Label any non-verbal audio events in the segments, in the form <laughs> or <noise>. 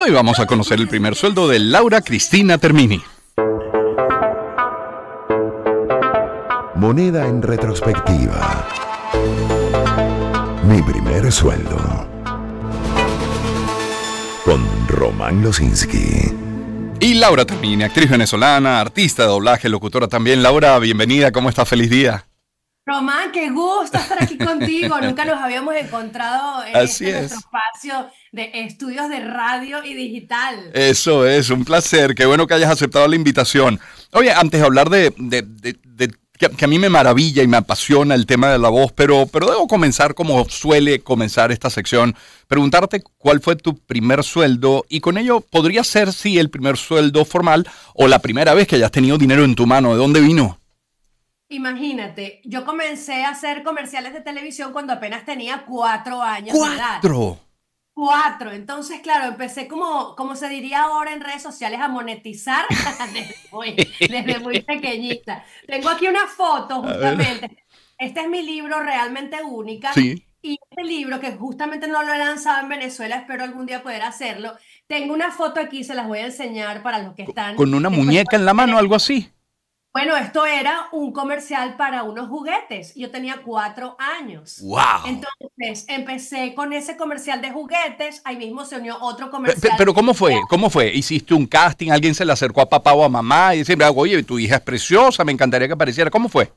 Hoy vamos a conocer el primer sueldo de Laura Cristina Termini. Moneda en retrospectiva. Mi primer sueldo. Con Román Losinski. Y Laura Termini, actriz venezolana, artista de doblaje, locutora también. Laura, bienvenida, ¿cómo estás? Feliz día. Román, qué gusto estar aquí contigo. <laughs> Nunca nos habíamos encontrado eh, en nuestro espacio de estudios de radio y digital. Eso es, un placer. Qué bueno que hayas aceptado la invitación. Oye, antes de hablar de, que, a mí me maravilla y me apasiona el tema de la voz, pero, pero debo comenzar como suele comenzar esta sección, preguntarte cuál fue tu primer sueldo y con ello podría ser si el primer sueldo formal o la primera vez que hayas tenido dinero en tu mano, ¿de dónde vino? Imagínate, yo comencé a hacer comerciales de televisión cuando apenas tenía cuatro años ¡Cuatro! Cuatro. Entonces, claro, empecé como, como se diría ahora en redes sociales, a monetizar <laughs> desde, muy, pequeñita. Tengo aquí una foto, justamente. Este es mi libro realmente única. Y este libro, que justamente no lo he lanzado en Venezuela, espero algún día poder hacerlo. Tengo una foto aquí, se las voy a enseñar para los que están. Con una muñeca en la mano, algo así. Bueno, esto era un comercial para unos juguetes. Yo tenía cuatro años. ¡Wow! Entonces empecé con ese comercial de juguetes. Ahí mismo se unió otro comercial. Pero, ¿cómo fue? ¿Cómo fue? ¿Hiciste un casting? ¿Alguien se le acercó a papá o a mamá y siempre oye, tu hija es preciosa, me encantaría que apareciera? ¿Cómo fue?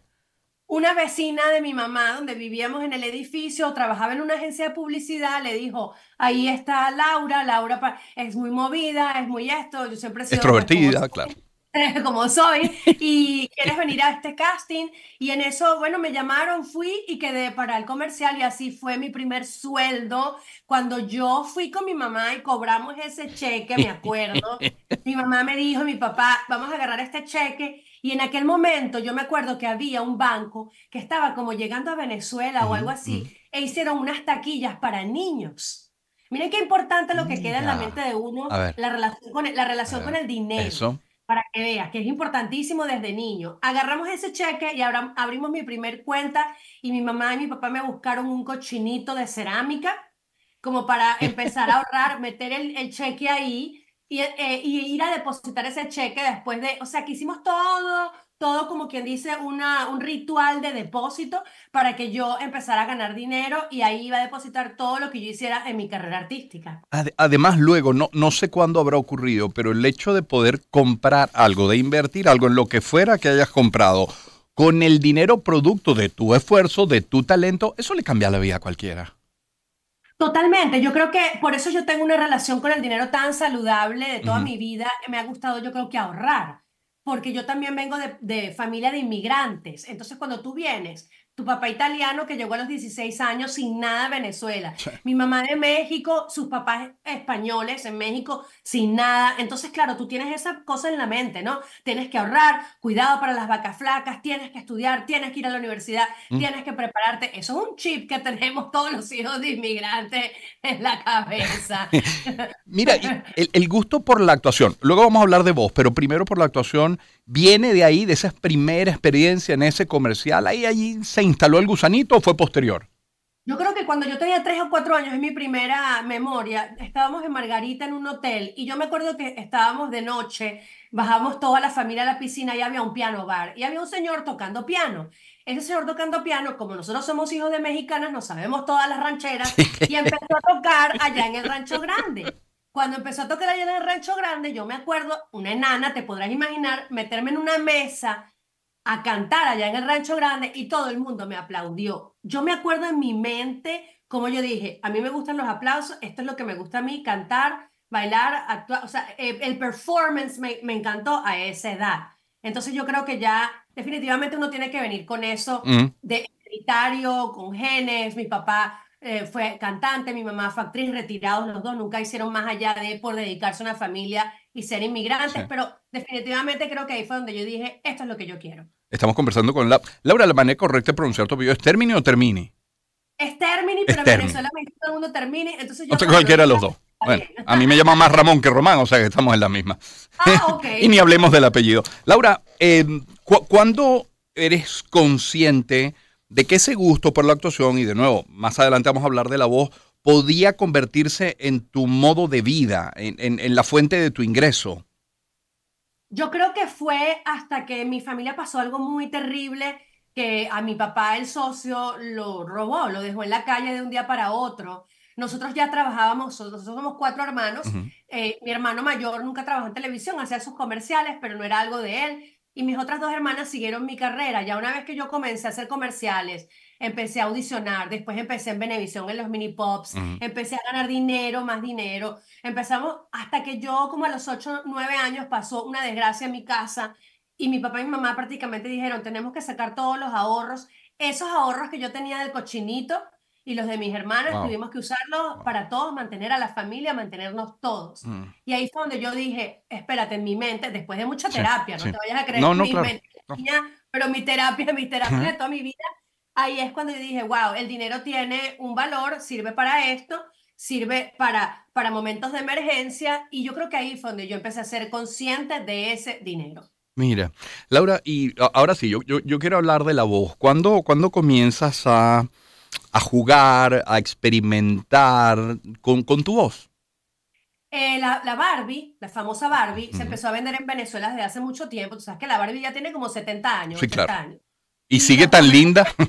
Una vecina de mi mamá, donde vivíamos en el edificio, trabajaba en una agencia de publicidad, le dijo, ahí está Laura, Laura es muy movida, es muy esto, yo siempre he sido... Extrovertida, claro. <laughs> como soy, y <laughs> quieres venir a este casting. Y en eso, bueno, me llamaron, fui y quedé para el comercial y así fue mi primer sueldo. Cuando yo fui con mi mamá y cobramos ese cheque, me acuerdo, <laughs> mi mamá me dijo, mi papá, vamos a agarrar este cheque. Y en aquel momento yo me acuerdo que había un banco que estaba como llegando a Venezuela o algo así, e hicieron unas taquillas para niños. Miren qué importante lo que queda en la mente de uno, la relación con el, la relación con el dinero. Para que veas que es importantísimo desde niño. Agarramos ese cheque y abrimos mi primer cuenta y mi mamá y mi papá me buscaron un cochinito de cerámica como para <laughs> empezar a ahorrar, meter el, cheque ahí eh, y, ir a depositar ese cheque después de, o sea, que hicimos todo todo como quien dice un ritual de depósito para que yo empezara a ganar dinero y ahí iba a depositar todo lo que yo hiciera en mi carrera artística. Además, luego, no, no sé cuándo habrá ocurrido, pero el hecho de poder comprar algo, de invertir algo en lo que fuera que hayas comprado, con el dinero producto de tu esfuerzo, de tu talento, eso le cambia la vida a cualquiera. Totalmente, yo creo que por eso yo tengo una relación con el dinero tan saludable de toda mi vida, me ha gustado yo creo que ahorrar porque yo también vengo de, familia de inmigrantes. Entonces, cuando tú vienes tu papá italiano que llegó a los 16 años sin nada a Venezuela, mi mamá de México, sus papás españoles en México sin nada. Entonces, claro, tú tienes esa cosa en la mente, ¿no? Tienes que ahorrar, cuidado para las vacas flacas, tienes que estudiar, tienes que ir a la universidad, mm. tienes que prepararte. Eso es un chip que tenemos todos los hijos de inmigrantes en la cabeza. <laughs> Mira, el, el gusto por la actuación, luego vamos a hablar de vos, pero primero por la actuación viene de ahí, de esa primera experiencia en ese comercial? ¿Ahí allí se instaló el gusanito o fue posterior? Yo creo que cuando yo tenía tres o cuatro años, es mi primera memoria, estábamos en Margarita en un hotel y yo me acuerdo que estábamos de noche, bajamos toda la familia a la piscina y había un piano bar y había un señor tocando piano. Ese señor tocando piano, como nosotros somos hijos de mexicanas, no sabemos todas las rancheras y empezó a tocar allá en el rancho grande cuando empezó a tocar allá en el Rancho Grande, yo me acuerdo, una enana, te podrás imaginar, meterme en una mesa a cantar allá en el Rancho Grande y todo el mundo me aplaudió. Yo me acuerdo en mi mente, como yo dije, a mí me gustan los aplausos, esto es lo que me gusta a mí, cantar, bailar, actuar, o sea, eh, el performance me, me encantó a esa edad. Entonces yo creo que ya definitivamente uno tiene que venir con eso de hereditario, con genes, mi papá eh, fue cantante, mi mamá fue actriz, retirados los dos, nunca hicieron más allá de por dedicarse a una familia y ser inmigrantes, pero definitivamente creo que ahí fue donde yo dije, esto es lo que yo quiero. Estamos conversando con la... Laura, ¿la manera correcta de pronunciar tu apellido es Termini o Termini? Es Termini, pero en Venezuela todo el mundo Termini, entonces yo... No cualquiera de los dos. Bueno, a mí me llama más Ramón que Román, o sea que estamos en la misma. Ah, ok. <laughs> y ni hablemos del apellido. Laura, eh, ¿cuándo eres consciente de qué ese gusto por la actuación, y de nuevo, más adelante vamos a hablar de la voz, podía convertirse en tu modo de vida, en, la fuente de tu ingreso. Yo creo que fue hasta que mi familia pasó algo muy terrible, que a mi papá el socio lo robó, lo dejó en la calle de un día para otro. Nosotros ya trabajábamos, nosotros somos cuatro hermanos. Eh, mi hermano mayor nunca trabajó en televisión, hacía sus comerciales, pero no era algo de él y mis otras dos hermanas siguieron mi carrera. Ya una vez que yo comencé a hacer comerciales, empecé a audicionar, después empecé en Benevisión en los mini pops, empecé a ganar dinero, más dinero. Empezamos hasta que yo, como a los 8, 9 años, pasó una desgracia en mi casa y mi papá y mi mamá prácticamente dijeron, tenemos que sacar todos los ahorros, esos ahorros que yo tenía del cochinito, y los de mis hermanas tuvimos que usarlos para todos, mantener a la familia, mantenernos todos. Mm. Y ahí fue donde yo dije, espérate, en mi mente, después de mucha terapia, no te vayas a creer, mi mente, pero mi terapia, mi terapia de toda mi vida, ahí es cuando yo dije, wow, el dinero tiene un valor, sirve para esto, sirve para, para momentos de emergencia, y yo creo que ahí fue donde yo empecé a ser consciente de ese dinero. Mira, Laura, y ahora sí, yo, yo, quiero hablar de la voz. ¿Cuándo, ¿Cuándo comienzas a a jugar, a experimentar con, con tu voz? Eh, la, la, Barbie, la famosa Barbie, se empezó a vender en Venezuela desde hace mucho tiempo. Tú sabes que la Barbie ya tiene como 70 años. Sí, claro. ¿Y, sigue tan linda. <laughs>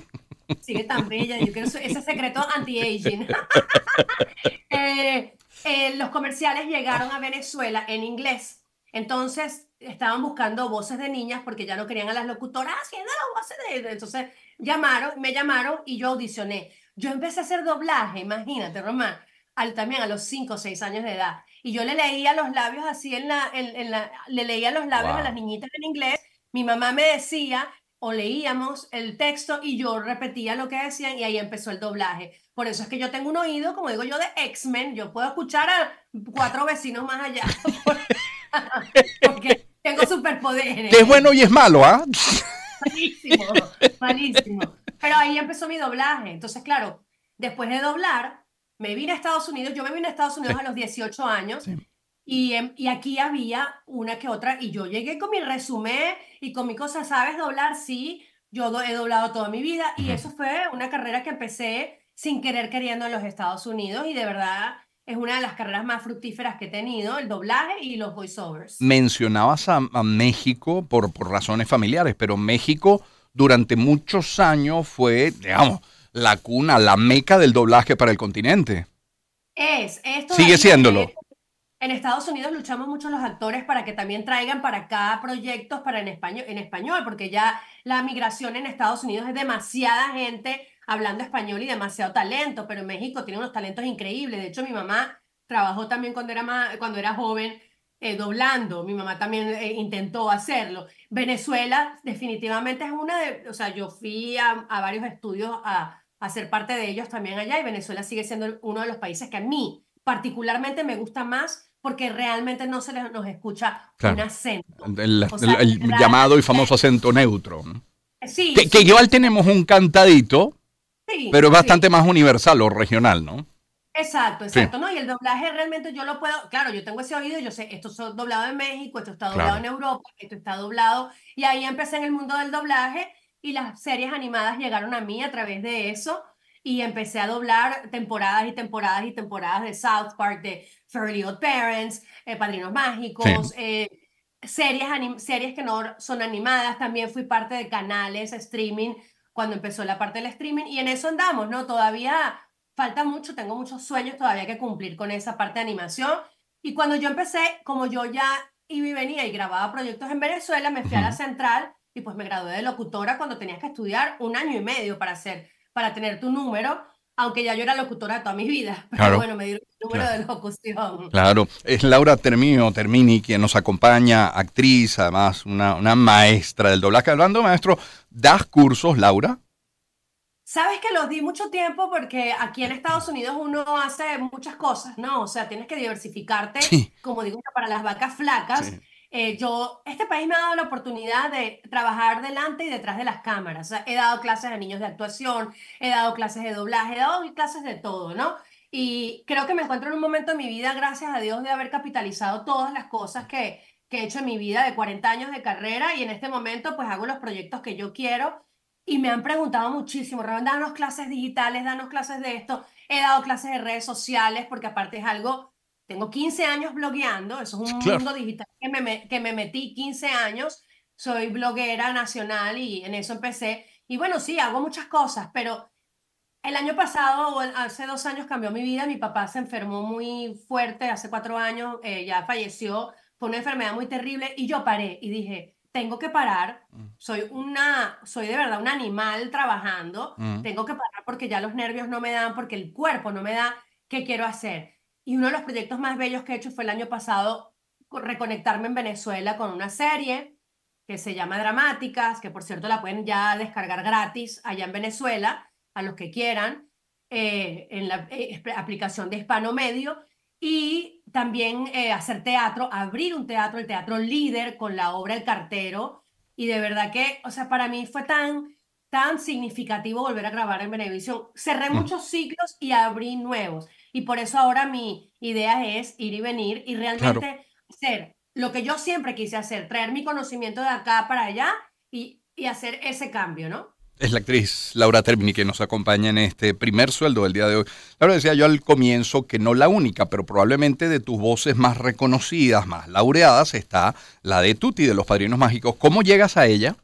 Sigue tan bella. Yo que ese secreto anti-aging. <laughs> <laughs> Eh, eh, los comerciales llegaron a Venezuela en inglés. Entonces estaban buscando voces de niñas porque ya no querían a las locutoras haciendo las voces de... Entonces llamaron, me llamaron y yo audicioné. Yo empecé a hacer doblaje, imagínate, Román, al, también a los 5 o 6 años de edad. Y yo le leía los labios así en la, en, en la le leía los labios a las niñitas en inglés. Mi mamá me decía o leíamos el texto y yo repetía lo que decían y ahí empezó el doblaje. Por eso es que yo tengo un oído, como digo yo, de X-Men. Yo puedo escuchar a cuatro vecinos más allá. <laughs> Porque tengo superpoderes. Es bueno y es malo, ¿ah? <laughs> malísimo, malísimo. Pero ahí empezó mi doblaje. Entonces, claro, después de doblar, me vine a Estados Unidos. Yo me vine a Estados Unidos a los 18 años. Em, y, aquí había una que otra, y yo llegué con mi resumen y con mi cosa, ¿sabes doblar? Sí, yo he doblado toda mi vida, y eso fue una carrera que empecé sin querer queriendo en los Estados Unidos, y de verdad es una de las carreras más fructíferas que he tenido, el doblaje y los voiceovers. Mencionabas a, México por, razones familiares, pero México durante muchos años fue, digamos, la cuna, la meca del doblaje para el continente. Es, esto sigue siéndolo. En Estados Unidos luchamos mucho los actores para que también traigan para acá proyectos para en español, en español, porque ya la migración en Estados Unidos es demasiada gente hablando español y demasiado talento, pero en México tiene unos talentos increíbles. De hecho, mi mamá trabajó también cuando era, cuando era joven eh, doblando, mi mamá también eh, intentó hacerlo. Venezuela definitivamente es una de, o sea, yo fui a, varios estudios a, a, ser parte de ellos también allá y Venezuela sigue siendo uno de los países que a mí particularmente me gusta más porque realmente no se nos escucha un acento. El, llamado y famoso acento neutro. que, sí. que igual tenemos un cantadito, pero es bastante más universal o regional, ¿no? Exacto, exacto, ¿no? Y el doblaje realmente yo lo puedo, claro, yo tengo ese oído, yo sé, esto está doblado en México, esto está doblado en Europa, esto está doblado, y ahí empecé en el mundo del doblaje y las series animadas llegaron a mí a través de eso y empecé a doblar temporadas y temporadas y temporadas de South Park, de Fairly Odd Parents, eh, Padrinos Mágicos, eh, series, series que no son animadas, también fui parte de canales, streaming cuando empezó la parte del streaming y en eso andamos, ¿no? Todavía falta mucho, tengo muchos sueños todavía que cumplir con esa parte de animación. Y cuando yo empecé, como yo ya iba y venía y grababa proyectos en Venezuela, me fui a la central y pues me gradué de locutora cuando tenías que estudiar un año y medio para hacer, para tener tu número aunque ya yo era locutora toda mi vida. <laughs> Pero bueno, me dieron el número de locución. Claro, es Laura Termino, Termini, quien nos acompaña, actriz, además, una, una maestra del doblaje. Hablando, maestro, ¿das cursos, Laura? Sabes que los di mucho tiempo porque aquí en Estados Unidos uno hace muchas cosas, ¿no? O sea, tienes que diversificarte, como digo, para las vacas flacas. Sí. Eh, yo, este país me ha dado la oportunidad de trabajar delante y detrás de las cámaras. he dado clases a niños de actuación, he dado clases de doblaje, he dado clases de todo, ¿no? Y creo que me encuentro en un momento de mi vida, gracias a Dios, de haber capitalizado todas las cosas que, que he hecho en mi vida de 40 años de carrera y en este momento pues hago los proyectos que yo quiero y me han preguntado muchísimo, danos clases digitales, danos clases de esto, he dado clases de redes sociales porque aparte es algo tengo 15 años blogueando, eso es un mundo digital que me, que me metí 15 años, soy bloguera nacional y en eso empecé. Y bueno, sí, hago muchas cosas, pero el año pasado, o hace dos años, cambió mi vida. Mi papá se enfermó muy fuerte, hace cuatro años eh, ya falleció, fue una enfermedad muy terrible y yo paré y dije, tengo que parar, mm. soy una, soy de verdad un animal trabajando, mm. tengo que parar porque ya los nervios no me dan, porque el cuerpo no me da, ¿qué quiero hacer? Y uno de los proyectos más bellos que he hecho fue el año pasado reconectarme en Venezuela con una serie que se llama Dramáticas, que por cierto la pueden ya descargar gratis allá en Venezuela, a los que quieran, eh, en la eh, aplicación de Hispano Medio, y también eh, hacer teatro, abrir un teatro, el teatro líder con la obra El Cartero, y de verdad que, o sea, para mí fue tan, tan significativo volver a grabar en Venevisión. Cerré mm. muchos ciclos y abrí nuevos. Y por eso ahora mi idea es ir y venir y realmente ser lo que yo siempre quise hacer, traer mi conocimiento de acá para allá y, y hacer ese cambio, ¿no? Es la actriz Laura Termini que nos acompaña en este primer sueldo del día de hoy. Laura decía yo al comienzo que no la única, pero probablemente de tus voces más reconocidas, más laureadas, está la de Tuti de los Padrinos Mágicos. ¿Cómo llegas a ella?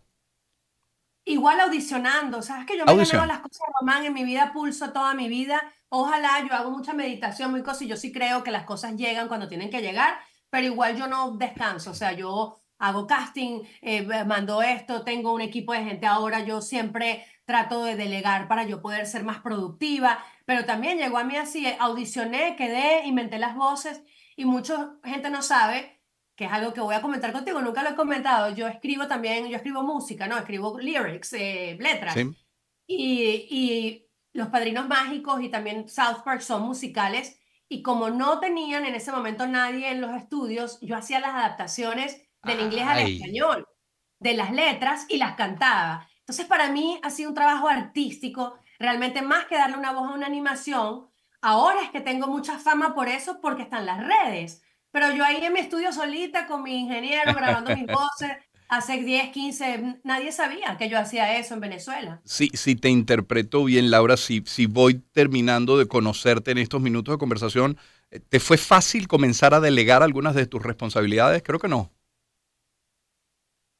Igual audicionando, sabes que yo me he las cosas Román en mi vida, pulso toda mi vida. Ojalá yo hago mucha meditación, muy cosas, y yo sí creo que las cosas llegan cuando tienen que llegar, pero igual yo no descanso, o sea, yo hago casting, eh, mando esto, tengo un equipo de gente ahora, yo siempre trato de delegar para yo poder ser más productiva, pero también llegó a mí así, audicioné, quedé, inventé las voces y mucha gente no sabe que es algo que voy a comentar contigo, nunca lo he comentado, yo escribo también, yo escribo música, ¿no? Escribo lyrics, eh, letras. Y, y, Los Padrinos Mágicos y también South Park son musicales, y como no tenían en ese momento nadie en los estudios, yo hacía las adaptaciones del inglés al español, de las letras y las cantaba. Entonces para mí ha sido un trabajo artístico, realmente más que darle una voz a una animación, ahora es que tengo mucha fama por eso porque están las redes pero yo ahí en mi estudio solita con mi ingeniero grabando mis <laughs> voces. Hace 10, 15, nadie sabía que yo hacía eso en Venezuela. Si te interpreto bien, Laura. Si, si voy terminando de conocerte en estos minutos de conversación, eh, ¿te fue fácil comenzar a delegar algunas de tus responsabilidades? Creo que no.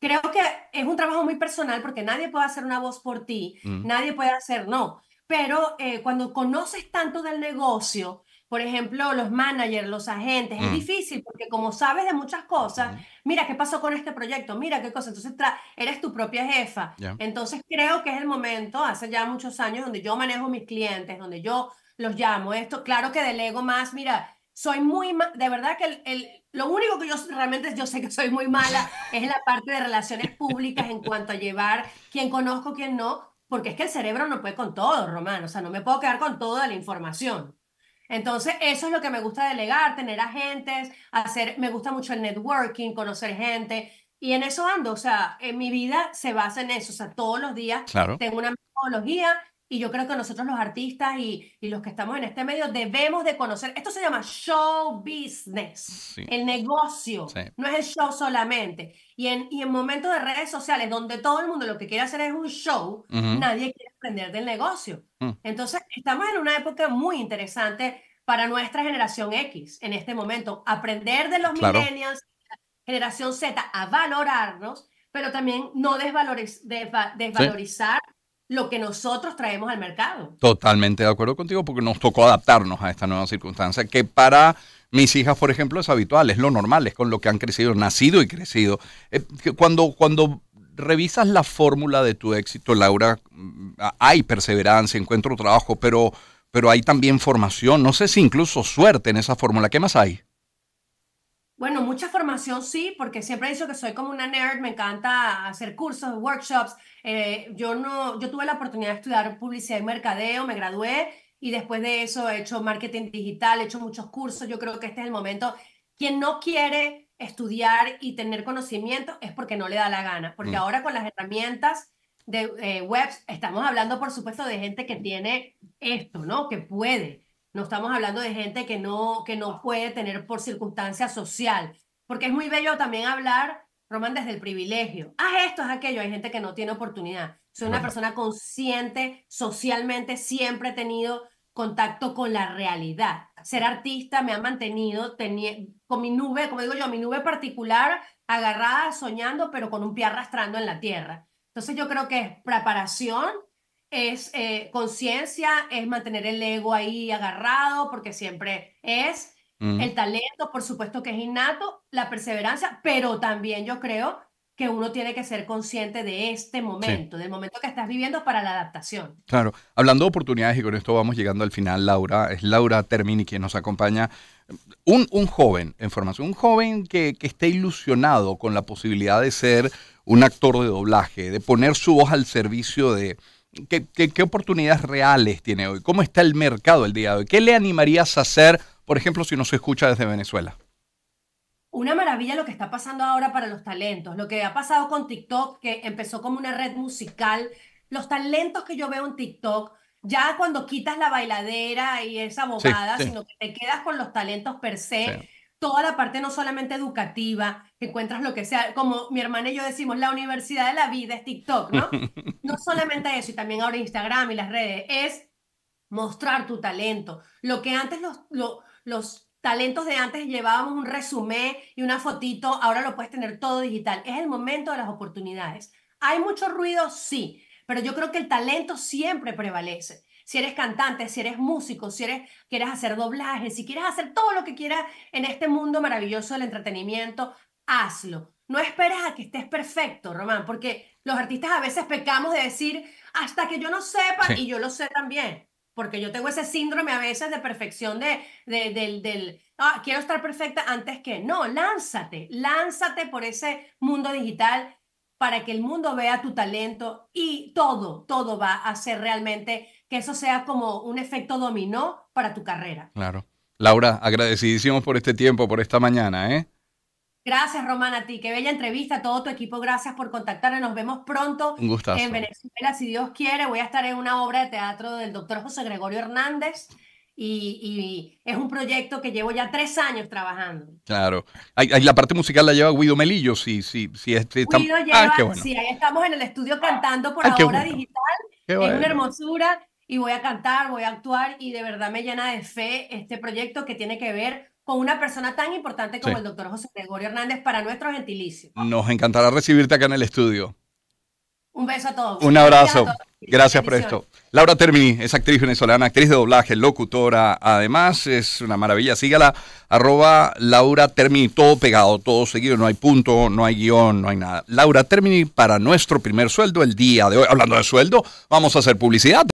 Creo que es un trabajo muy personal porque nadie puede hacer una voz por ti, mm. nadie puede hacer, no. Pero eh, cuando conoces tanto del negocio, por ejemplo, los managers, los agentes, es mm. difícil porque como sabes de muchas cosas, mira qué pasó con este proyecto, mira qué cosa, entonces eres tu propia jefa. Entonces creo que es el momento, hace ya muchos años, donde yo manejo mis clientes, donde yo los llamo, esto, claro que delego más, mira, soy muy, de verdad que el, lo único que yo realmente yo sé que soy muy mala es la parte de relaciones públicas en cuanto a llevar quién conozco, quién no, porque es que el cerebro no puede con todo, Román, o sea, no me puedo quedar con toda la información. Entonces, eso es lo que me gusta delegar, tener agentes, hacer, me gusta mucho el networking, conocer gente. Y en eso ando, o sea, en mi vida se basa en eso, o sea, todos los días tengo una metodología y yo creo que nosotros los artistas y, y, los que estamos en este medio debemos de conocer, esto se llama show business, el negocio, no es el show solamente. Y en, y en momentos de redes sociales donde todo el mundo lo que quiere hacer es un show, nadie quiere aprender del negocio. Mm. Entonces, estamos en una época muy interesante para nuestra generación X en este momento, aprender de los millennials, generación Z, a valorarnos, pero también no desvalorizar lo que nosotros traemos al mercado. Totalmente de acuerdo contigo porque nos tocó adaptarnos a esta nueva circunstancia que para mis hijas, por ejemplo, es habitual, es lo normal, es con lo que han crecido, nacido y crecido. Eh, cuando, cuando revisas la fórmula de tu éxito, Laura, mm, hay perseverancia, encuentro trabajo, pero, pero hay también formación, no sé si incluso suerte en esa fórmula. ¿Qué más hay? Bueno, mucha formación sí, porque siempre he dicho que soy como una nerd, me encanta hacer cursos, workshops. Eh, yo, no, yo tuve la oportunidad de estudiar publicidad y mercadeo, me gradué y después de eso he hecho marketing digital, he hecho muchos cursos. Yo creo que este es el momento. Quien no quiere estudiar y tener conocimiento es porque no le da la gana, porque mm. ahora con las herramientas de eh, webs estamos hablando, por supuesto, de gente que tiene esto, ¿no? Que puede. No estamos hablando de gente que no, que no puede tener por circunstancia social, porque es muy bello también hablar, román desde el privilegio. ah, esto, es aquello. Hay gente que no tiene oportunidad. Soy una persona consciente, socialmente, siempre he tenido contacto con la realidad. Ser artista me ha mantenido con mi nube, como digo yo, mi nube particular, agarrada, soñando, pero con un pie arrastrando en la tierra. Entonces yo creo que es preparación, es eh, conciencia, es mantener el ego ahí agarrado, porque siempre es. El talento, por supuesto que es innato, la perseverancia, pero también yo creo que uno tiene que ser consciente de este momento, del momento que estás viviendo para la adaptación. Claro, hablando de oportunidades, y con esto vamos llegando al final, Laura, es Laura Termini quien nos acompaña, un, un joven en formación, un joven que, que esté ilusionado con la posibilidad de ser un actor de doblaje, de poner su voz al servicio de, ¿Qué, oportunidades reales tiene hoy? ¿Cómo está el mercado el día de hoy? ¿Qué le animarías a hacer, por ejemplo, si se escucha desde Venezuela? Una maravilla lo que está pasando ahora para los talentos, lo que ha pasado con TikTok, que empezó como una red musical, los talentos que yo veo en TikTok, ya cuando quitas la bailadera y es abogada, sino que te quedas con los talentos per se toda la parte no solamente educativa, que encuentras lo que sea, como mi hermana y yo decimos, la universidad de la vida es TikTok, ¿no? <laughs> No solamente eso, y también ahora Instagram y las redes, es mostrar tu talento. Lo que antes los, los, talentos de antes llevábamos un resumen y una fotito, ahora lo puedes tener todo digital. Es el momento de las oportunidades. ¿Hay mucho ruido? Sí, pero yo creo que el talento siempre prevalece si eres cantante, si eres músico, si eres, quieres hacer doblaje, si quieres hacer todo lo que quieras en este mundo maravilloso del entretenimiento, hazlo. No esperes a que estés perfecto, Román, porque los artistas a veces pecamos de decir hasta que yo no sepa y yo lo sé también, porque yo tengo ese síndrome a veces de perfección de, del, del ah, quiero estar perfecta antes que no, lánzate, lánzate por ese mundo digital para que el mundo vea tu talento y todo, todo va a ser realmente que eso sea como un efecto dominó para tu carrera. Claro. Laura, agradecidísimos por este tiempo, por esta mañana, ¿eh? Gracias, Romana, a ti. Qué bella entrevista, a todo tu equipo. Gracias por contactarnos. Nos vemos pronto en Venezuela, si Dios quiere. Voy a estar en una obra de teatro del doctor José Gregorio Hernández. Y, es un proyecto que llevo ya tres años trabajando. Claro. la parte musical la lleva Guido Melillo, sí, sí, sí. Este, Guido lleva, ah, bueno. sí, ahí estamos en el estudio cantando por la ah, obra digital. Qué es una hermosura y voy a cantar, voy a actuar y de verdad me llena de fe este proyecto que tiene que ver con una persona tan importante como el doctor José Gregorio Hernández para nuestro gentilicio. Nos encantará recibirte acá en el estudio. Un beso a todos. Un abrazo. Gracias, por esto. Laura Termini es actriz venezolana, actriz de doblaje, locutora. Además, es una maravilla. Sígala, arroba Laura Termini, todo pegado, todo seguido. No hay punto, no hay guión, no hay nada. Laura Termini para nuestro primer sueldo el día de hoy. Hablando de sueldo, vamos a hacer publicidad.